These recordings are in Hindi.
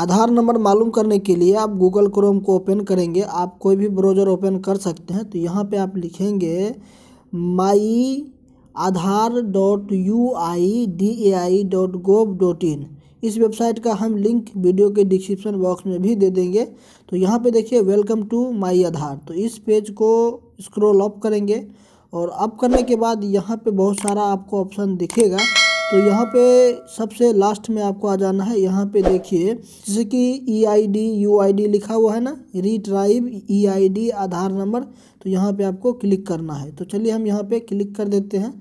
आधार नंबर मालूम करने के लिए आप गूगल क्रोम को ओपन करेंगे आप कोई भी ब्राउज़र ओपन कर सकते हैं तो यहाँ पे आप लिखेंगे my Aadhaar dot U I D A I dot gov dot in इस वेबसाइट का हम लिंक वीडियो के डिस्क्रिप्शन बॉक्स में भी दे देंगे तो यहाँ पे देखिए वेलकम टू माई आधार तो इस पेज को स्क्रॉल अप करेंगे और अप करने के बाद यहाँ पे बहुत सारा आपको ऑप्शन दिखेगा तो यहाँ पे सबसे लास्ट में आपको आ जाना है यहाँ पे देखिए जैसे कि E I D U I D लिखा हुआ है ना retrieve E I D Aadhaar number तो यहाँ पे आपको क्लिक करना है तो चलिए हम यहाँ पे क्लिक कर देते हैं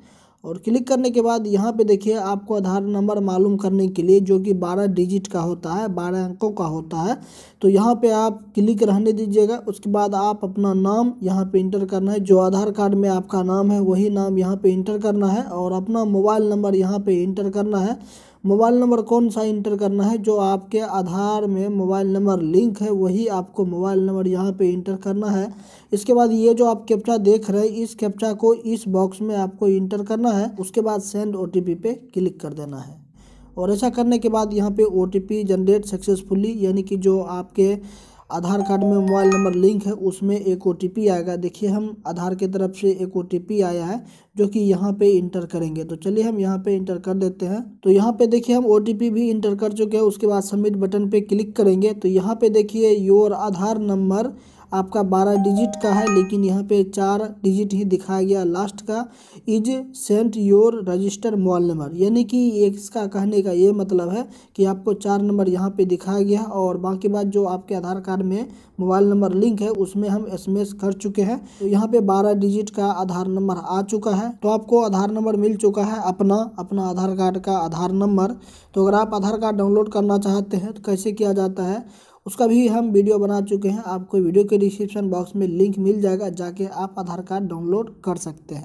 और क्लिक करने के बाद यहाँ पे देखिए आपको आधार नंबर मालूम करने के लिए जो कि 12 डिजिट का होता है 12 अंकों का होता है तो यहाँ पे आप क्लिक रहने दीजिएगा उसके बाद आप अपना नाम यहाँ पे इंटर करना है जो आधार कार्ड में आपका नाम है वही नाम यहाँ पे इंटर करना है और अपना मोबाइल नंबर यहाँ पर इंटर करना है मोबाइल नंबर कौन सा इंटर करना है जो आपके आधार में मोबाइल नंबर लिंक है वही आपको मोबाइल नंबर यहाँ पे इंटर करना है इसके बाद ये जो आप कैप्चा देख रहे हैं इस कैप्चा को इस बॉक्स में आपको इंटर करना है उसके बाद सेंड ओ पे क्लिक कर देना है और ऐसा करने के बाद यहाँ पर ओ जनरेट सक्सेसफुली यानी कि जो आपके आधार कार्ड में मोबाइल नंबर लिंक है उसमें एक ओ आएगा देखिए हम आधार की तरफ से एक ओ आया है जो कि यहाँ पे इंटर करेंगे तो चलिए हम यहाँ पे इंटर कर देते हैं तो यहाँ पे देखिए हम ओ भी इंटर कर चुके हैं उसके बाद सबमिट बटन पे क्लिक करेंगे तो यहाँ पे देखिए योर आधार नंबर आपका बारह डिजिट का है लेकिन यहाँ पे चार डिजिट ही दिखाया गया लास्ट का is sent your register mobile number यानी कि इसका कहने का ये मतलब है कि आपको चार नंबर यहाँ पे दिखाया गया और बाकी बात जो आपके आधार कार्ड में मोबाइल नंबर लिंक है उसमें हम एस कर चुके हैं तो यहाँ पे बारह डिजिट का आधार नंबर आ चुका है तो आपको आधार नंबर मिल चुका है अपना अपना आधार कार्ड का आधार नंबर तो अगर आप आधार कार्ड डाउनलोड करना चाहते हैं तो कैसे किया जाता है उसका भी हम वीडियो बना चुके हैं आपको वीडियो के डिस्क्रिप्शन बॉक्स में लिंक मिल जाएगा जाके आप आधार कार्ड डाउनलोड कर सकते हैं